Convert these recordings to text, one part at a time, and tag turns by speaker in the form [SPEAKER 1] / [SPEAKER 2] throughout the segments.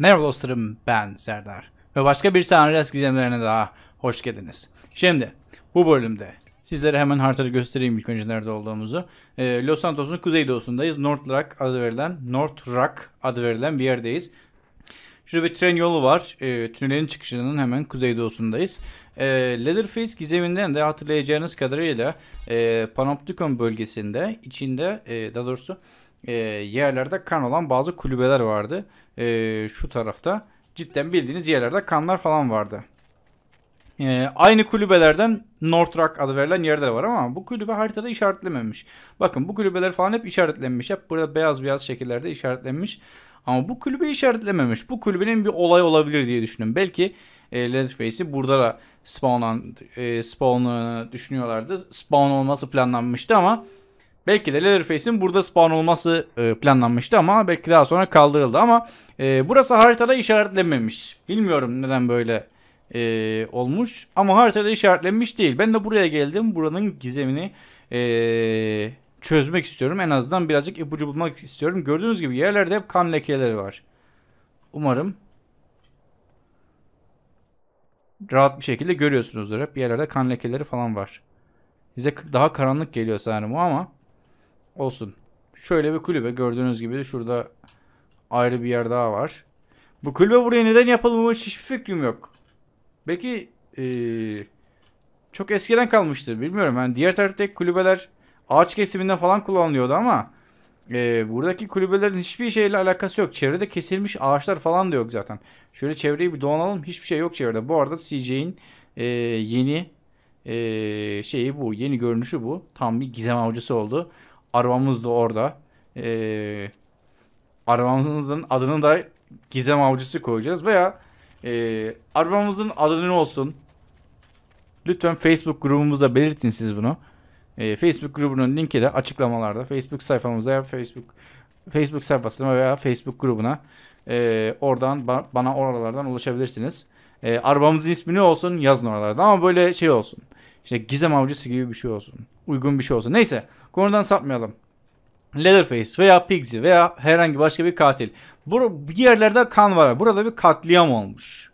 [SPEAKER 1] Merhaba dostlarım ben Serdar ve başka bir Sanrias gizemlerine daha hoş geldiniz. Şimdi bu bölümde sizlere hemen haritayı göstereyim ilk önce nerede olduğumuzu. Ee, Los Santos'un kuzeydoğusundayız. North Rock adı verilen North Rock adı verilen bir yerdeyiz. Şurada bir tren yolu var. E, tünelin çıkışının hemen kuzeydoğusundayız. E, ee, Leatherface gizeminden de hatırlayacağınız kadarıyla e, Panopticon bölgesinde içinde e, daha doğrusu e, yerlerde kan olan bazı kulübeler vardı e, şu tarafta cidden bildiğiniz yerlerde kanlar falan vardı. E, aynı kulübelerden North Rock adı verilen yerde var ama bu kulübe haritada işaretlememiş. Bakın bu kulübeler falan hep işaretlenmiş. Hep burada beyaz beyaz şekillerde işaretlenmiş. Ama bu kulübe işaretlememiş. Bu kulübenin bir olay olabilir diye düşündüm. Belki e, Leatherface'i burada da e, spawn'ı e, spawn düşünüyorlardı. Spawn olması planlanmıştı ama Belki de Leatherface'in burada spawn olması e, planlanmıştı ama belki daha sonra kaldırıldı ama e, burası haritada işaretlenmemiş. Bilmiyorum neden böyle e, olmuş ama haritada işaretlenmiş değil. Ben de buraya geldim buranın gizemini e, çözmek istiyorum. En azından birazcık ipucu bulmak istiyorum. Gördüğünüz gibi yerlerde hep kan lekeleri var. Umarım rahat bir şekilde görüyorsunuzdur. Hep yerlerde kan lekeleri falan var. Bize daha karanlık geliyor sanırım o ama olsun. Şöyle bir kulübe gördüğünüz gibi de şurada ayrı bir yer daha var. Bu kulübe buraya neden yapılmamış hiçbir fikrim yok. Belki ee, çok eskiden kalmıştır bilmiyorum. Yani diğer taraftaki kulübeler ağaç kesiminde falan kullanılıyordu ama e, buradaki kulübelerin hiçbir şeyle alakası yok. Çevrede kesilmiş ağaçlar falan da yok zaten. Şöyle çevreyi bir dolanalım. Hiçbir şey yok çevrede. Bu arada CJ'in e, yeni e, şeyi bu. Yeni görünüşü bu. Tam bir gizem avcısı oldu. Arabamız da orada. Ee, arabamızın adını da gizem avcısı koyacağız veya e, arabamızın adı ne olsun? Lütfen Facebook grubumuzda belirtin siz bunu. E, Facebook grubunun linki de açıklamalarda. Facebook sayfamıza ya Facebook Facebook sayfasına veya Facebook grubuna e, oradan ba bana oralardan ulaşabilirsiniz. E, arabamızın ismi ne olsun yazın oralarda ama böyle şey olsun. İşte gizem avcısı gibi bir şey olsun uygun bir şey olsun. Neyse konudan sapmayalım. Leatherface veya Pigsy veya herhangi başka bir katil. Bu bir yerlerde kan var. Burada bir katliam olmuş.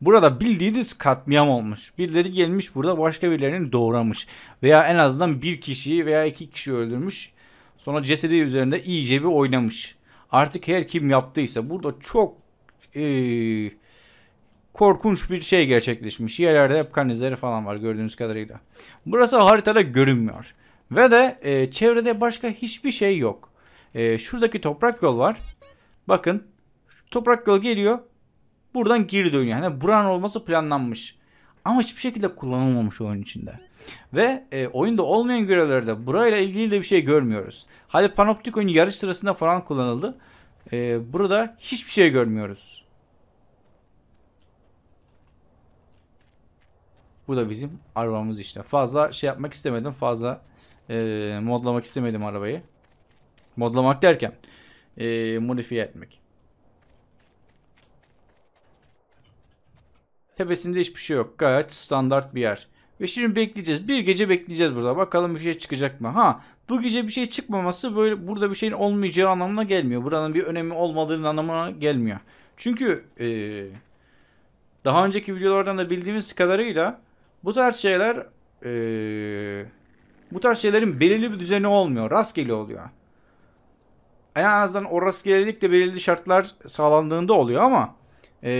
[SPEAKER 1] Burada bildiğiniz katliam olmuş. Birileri gelmiş burada başka birilerini doğramış. Veya en azından bir kişiyi veya iki kişi öldürmüş. Sonra cesedi üzerinde iyice bir oynamış. Artık her kim yaptıysa burada çok ee, korkunç bir şey gerçekleşmiş. Yerlerde hep kan izleri falan var gördüğünüz kadarıyla. Burası haritada görünmüyor. Ve de e, çevrede başka hiçbir şey yok. E, şuradaki toprak yol var. Bakın toprak yol geliyor. Buradan geri dönüyor. Yani buranın olması planlanmış. Ama hiçbir şekilde kullanılmamış oyun içinde. Ve e, oyunda olmayan görevlerde burayla ilgili de bir şey görmüyoruz. Hadi panoptik oyun yarış sırasında falan kullanıldı. E, burada hiçbir şey görmüyoruz. Bu da bizim arabamız işte. Fazla şey yapmak istemedim. Fazla e, modlamak istemedim arabayı. Modlamak derken e, modifiye etmek. Tepesinde hiçbir şey yok. Gayet standart bir yer. Ve şimdi bekleyeceğiz. Bir gece bekleyeceğiz burada. Bakalım bir şey çıkacak mı? Ha bu gece bir şey çıkmaması böyle burada bir şeyin olmayacağı anlamına gelmiyor. Buranın bir önemi olmadığının anlamına gelmiyor. Çünkü e, daha önceki videolardan da bildiğimiz kadarıyla bu tarz şeyler ee, bu tarz şeylerin belirli bir düzeni olmuyor. Rastgele oluyor. Yani en azından o rastgelelik de belirli şartlar sağlandığında oluyor ama ee,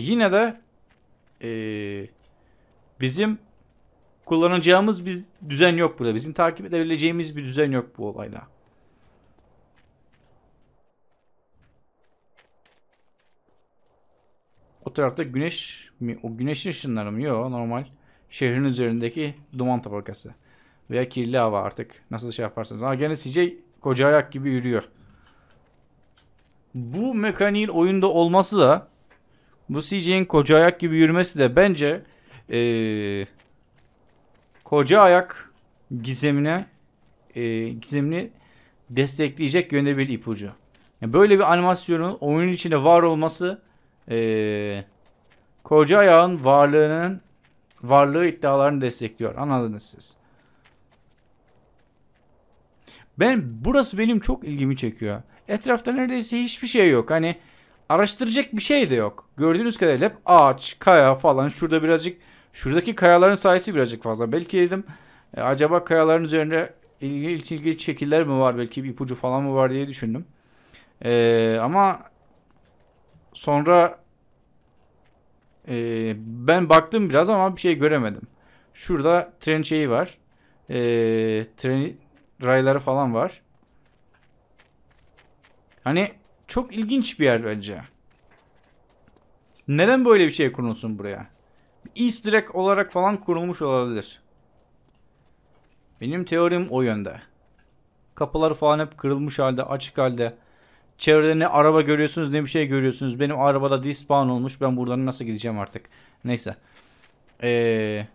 [SPEAKER 1] yine de ee, bizim kullanacağımız bir düzen yok burada. Bizim takip edebileceğimiz bir düzen yok bu olayla. O tarafta güneş mi? O güneşin ışınları mı? Yok normal şehrin üzerindeki duman tabakası veya kirli hava artık nasıl şey yaparsanız. Aa gene CJ koca ayak gibi yürüyor. Bu mekaniğin oyunda olması da bu CJ'in koca ayak gibi yürümesi de bence ee, koca ayak gizemine e, gizemini destekleyecek yönde bir ipucu. Yani böyle bir animasyonun oyunun içinde var olması e, koca ayağın varlığının varlığı iddialarını destekliyor. Anladınız siz. Ben burası benim çok ilgimi çekiyor. Etrafta neredeyse hiçbir şey yok. Hani araştıracak bir şey de yok. Gördüğünüz kadarıyla hep ağaç, kaya falan. Şurada birazcık şuradaki kayaların sayısı birazcık fazla. Belki dedim e, acaba kayaların üzerinde ilgili, ilgili şekiller mi var? Belki bir ipucu falan mı var diye düşündüm. E, ama sonra ee, ben baktım biraz ama bir şey göremedim. Şurada tren şeyi var. Ee, tren rayları falan var. Hani çok ilginç bir yer bence. Neden böyle bir şey kurulsun buraya? Easter egg olarak falan kurulmuş olabilir. Benim teorim o yönde. Kapılar falan hep kırılmış halde, açık halde. Çevrede ne araba görüyorsunuz ne bir şey görüyorsunuz. Benim arabada dispawn olmuş. Ben buradan nasıl gideceğim artık. Neyse. Ee,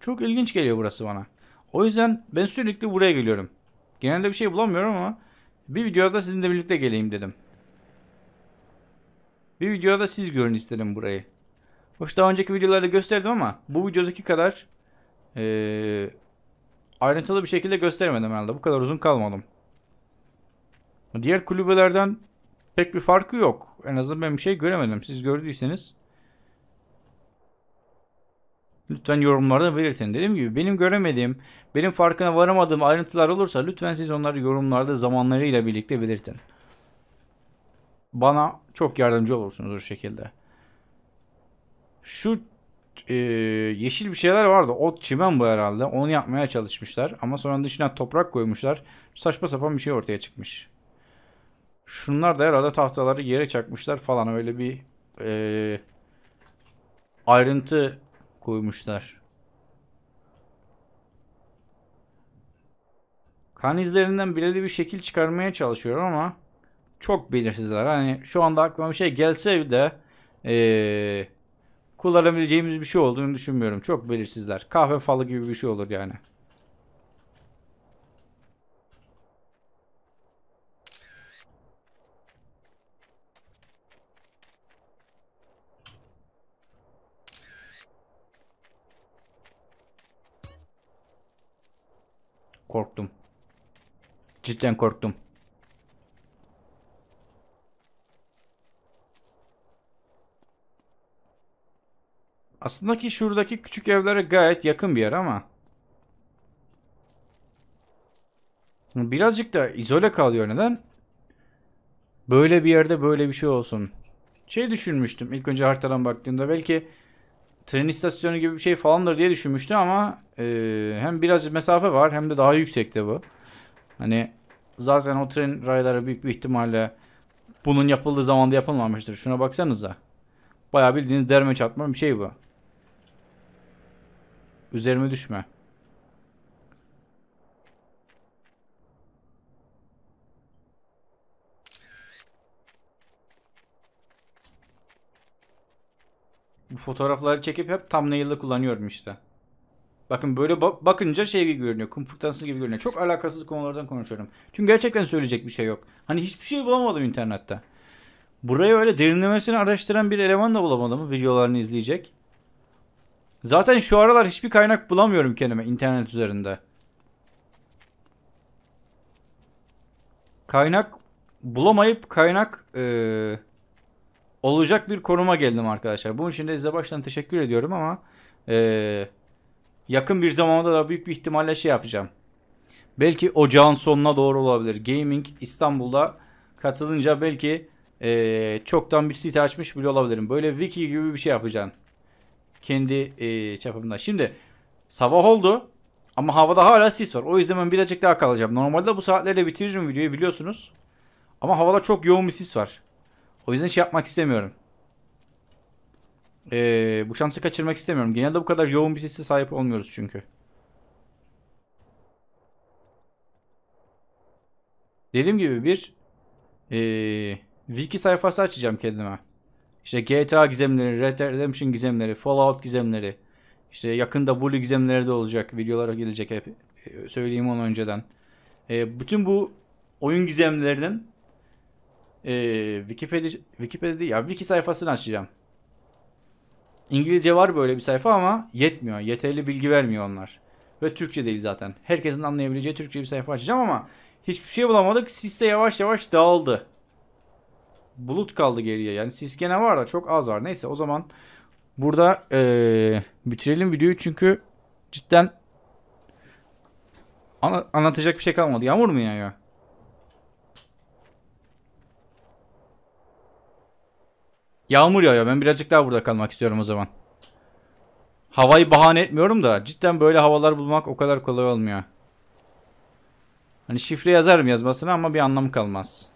[SPEAKER 1] çok ilginç geliyor burası bana. O yüzden ben sürekli buraya geliyorum. Genelde bir şey bulamıyorum ama bir videoda sizinle birlikte geleyim dedim. Bir videoda siz görün istedim burayı. Hoş daha önceki videolarda gösterdim ama bu videodaki kadar e, ayrıntılı bir şekilde göstermedim herhalde. Bu kadar uzun kalmadım. Diğer kulübelerden pek bir farkı yok. En azından ben bir şey göremedim. Siz gördüyseniz lütfen yorumlarda belirtin. Dediğim gibi benim göremediğim, benim farkına varamadığım ayrıntılar olursa lütfen siz onları yorumlarda zamanlarıyla birlikte belirtin. Bana çok yardımcı olursunuz o şekilde. Şu e, yeşil bir şeyler vardı. Ot çimen bu herhalde. Onu yapmaya çalışmışlar. Ama sonra dışına toprak koymuşlar. Saçma sapan bir şey ortaya çıkmış. Şunlar da herhalde tahtaları yere çakmışlar falan öyle bir e, ayrıntı koymuşlar. Kan izlerinden belirli bir şekil çıkarmaya çalışıyorum ama çok belirsizler. Hani şu anda aklıma bir şey gelse de e, kullanabileceğimiz bir şey olduğunu düşünmüyorum. Çok belirsizler. Kahve falı gibi bir şey olur yani. Korktum. Cidden korktum. Aslında ki şuradaki küçük evlere gayet yakın bir yer ama. Birazcık da izole kalıyor neden? Böyle bir yerde böyle bir şey olsun. Şey düşünmüştüm ilk önce haritadan baktığımda belki tren istasyonu gibi bir şey falandır diye düşünmüştüm ama e, hem biraz mesafe var hem de daha yüksekte bu. Hani zaten o tren rayları büyük bir ihtimalle bunun yapıldığı zamanda yapılmamıştır. Şuna baksanıza. Bayağı bildiğiniz derme çatma bir şey bu. Üzerime düşme. fotoğrafları çekip hep thumbnail'ı kullanıyorum işte. Bakın böyle ba- bakınca şey gibi görünüyor. Kum fırtınası gibi görünüyor. Çok alakasız konulardan konuşuyorum. Çünkü gerçekten söyleyecek bir şey yok. Hani hiçbir şey bulamadım internette. Burayı öyle derinlemesine araştıran bir eleman da bulamadım videolarını izleyecek. Zaten şu aralar hiçbir kaynak bulamıyorum kendime internet üzerinde. Kaynak bulamayıp kaynak ee, olacak bir konuma geldim arkadaşlar. Bunun için de size baştan teşekkür ediyorum ama e, yakın bir zamanda da büyük bir ihtimalle şey yapacağım. Belki ocağın sonuna doğru olabilir. Gaming İstanbul'da katılınca belki e, çoktan bir site açmış bile olabilirim. Böyle wiki gibi bir şey yapacağım. Kendi e, çapımda. Şimdi sabah oldu ama havada hala sis var. O yüzden ben birazcık daha kalacağım. Normalde bu saatlerde bitiririm videoyu biliyorsunuz. Ama havada çok yoğun bir sis var. O yüzden şey yapmak istemiyorum. Ee, bu şansı kaçırmak istemiyorum. Genelde bu kadar yoğun bir sese sahip olmuyoruz çünkü. Dediğim gibi bir ee, wiki sayfası açacağım kendime. İşte GTA gizemleri, Red Dead Redemption gizemleri, Fallout gizemleri. İşte yakında Bully gizemleri de olacak. Videolara gelecek hep. Ee, söyleyeyim onu önceden. E, bütün bu oyun gizemlerinin ee, Wikipedia, Wikipedia değil ya wiki sayfasını açacağım. İngilizce var böyle bir sayfa ama yetmiyor. Yeterli bilgi vermiyor onlar. Ve Türkçe değil zaten. Herkesin anlayabileceği Türkçe bir sayfa açacağım ama hiçbir şey bulamadık. Sis de yavaş yavaş dağıldı. Bulut kaldı geriye. Yani sis gene var da çok az var. Neyse o zaman burada ee, bitirelim videoyu çünkü cidden anlatacak bir şey kalmadı. Yağmur mu yağıyor? Yağmur yağıyor. Ben birazcık daha burada kalmak istiyorum o zaman. Havayı bahane etmiyorum da cidden böyle havalar bulmak o kadar kolay olmuyor. Hani şifre yazarım yazmasına ama bir anlamı kalmaz.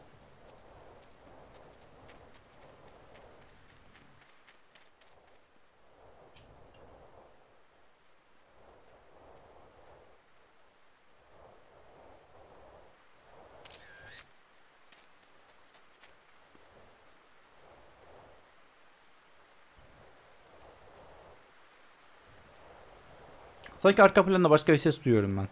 [SPEAKER 1] Sanki arka planda başka bir ses duyuyorum ben.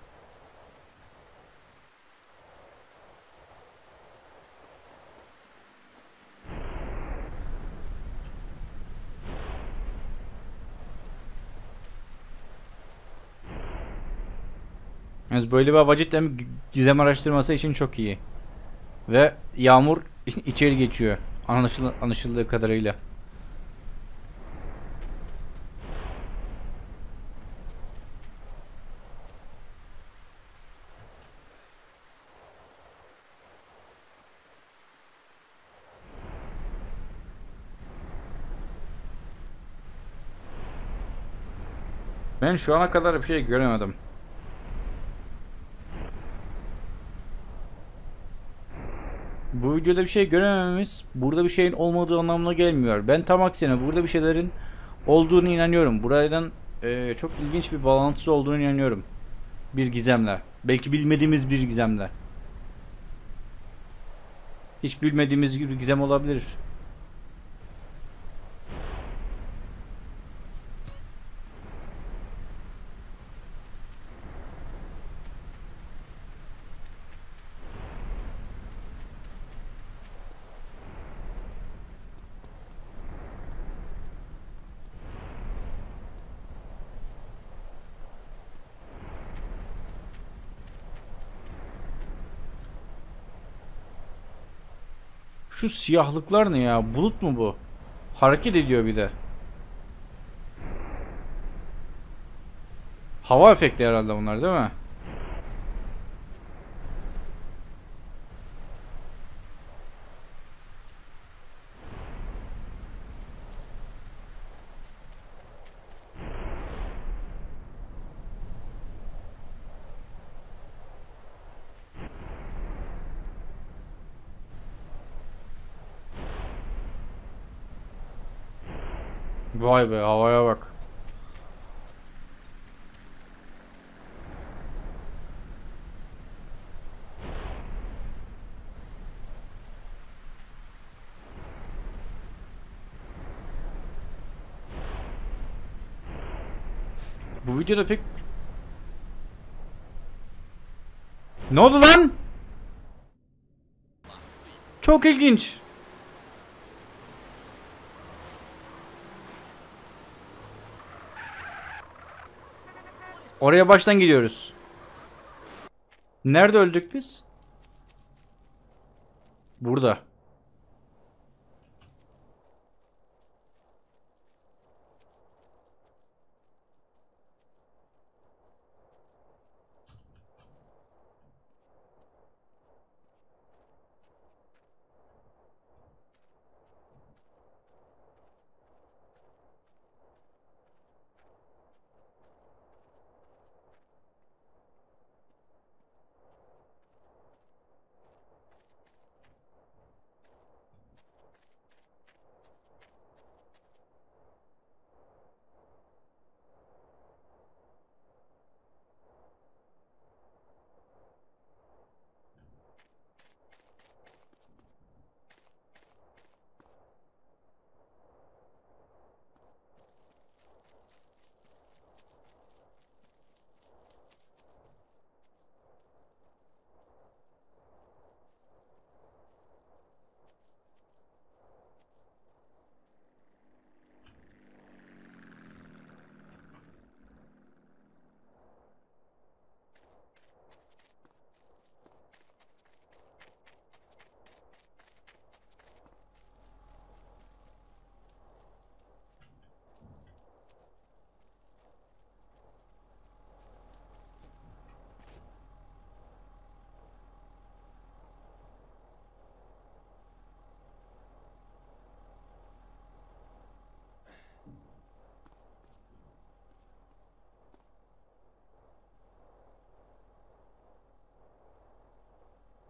[SPEAKER 1] Yani böyle bir hava cidden gizem araştırması için çok iyi. Ve yağmur içeri geçiyor. Anlaşıldığı kadarıyla. Ben şu ana kadar bir şey göremedim. Bu videoda bir şey göremememiz burada bir şeyin olmadığı anlamına gelmiyor. Ben tam aksine burada bir şeylerin olduğunu inanıyorum. Buradan e, çok ilginç bir bağlantısı olduğunu inanıyorum. Bir gizemle. Belki bilmediğimiz bir gizemle. Hiç bilmediğimiz bir gizem olabilir. Şu siyahlıklar ne ya? Bulut mu bu? Hareket ediyor bir de. Hava efekti herhalde bunlar değil mi? Vay be havaya bak. Bu videoda pek... Ne oldu lan? Çok ilginç. Oraya baştan gidiyoruz. Nerede öldük biz? Burada.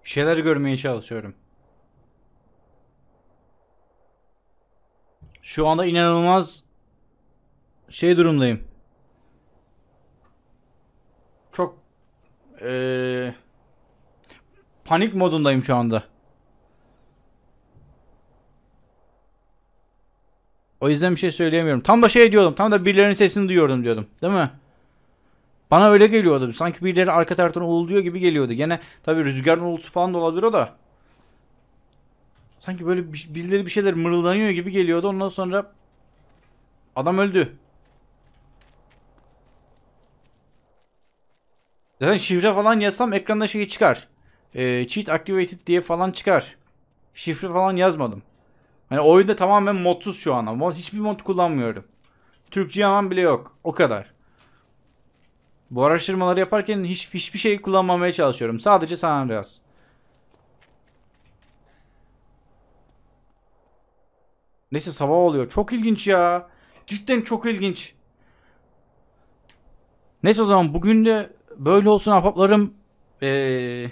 [SPEAKER 1] Bir şeyler görmeye çalışıyorum. Şu anda inanılmaz şey durumdayım. Çok ee, panik modundayım şu anda. O yüzden bir şey söyleyemiyorum. Tam da şey diyordum. Tam da birilerinin sesini duyuyordum diyordum. Değil mi? Bana öyle geliyordu. Sanki birileri arka taraftan uğulduyor gibi geliyordu. Gene tabi rüzgarın uğultusu falan da olabilir o da. Sanki böyle birileri bir şeyler mırıldanıyor gibi geliyordu. Ondan sonra adam öldü. Zaten şifre falan yazsam ekranda şey çıkar. Ee, cheat activated diye falan çıkar. Şifre falan yazmadım. Hani oyunda tamamen modsuz şu an. Hiçbir mod kullanmıyorum. Türkçe yaman bile yok. O kadar. Bu araştırmaları yaparken hiç, hiçbir şey kullanmamaya çalışıyorum. Sadece San Andreas. Neyse sabah oluyor. Çok ilginç ya. Cidden çok ilginç. Neyse o zaman bugün de böyle olsun ahbaplarım. Ee,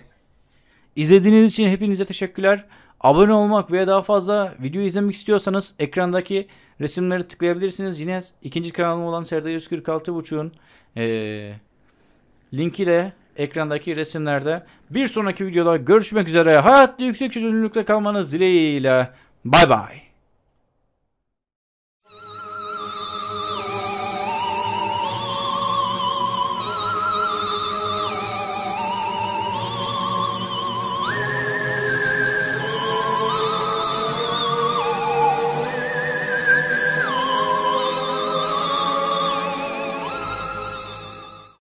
[SPEAKER 1] izlediğiniz için hepinize teşekkürler. Abone olmak veya daha fazla video izlemek istiyorsanız ekrandaki Resimleri tıklayabilirsiniz. Yine ikinci kanalım olan Serdar Özgür Kaltıbuçuk'un e, linkiyle ekrandaki resimlerde bir sonraki videoda görüşmek üzere. Hayatlı yüksek çözünürlükte kalmanız dileğiyle. Bay bay.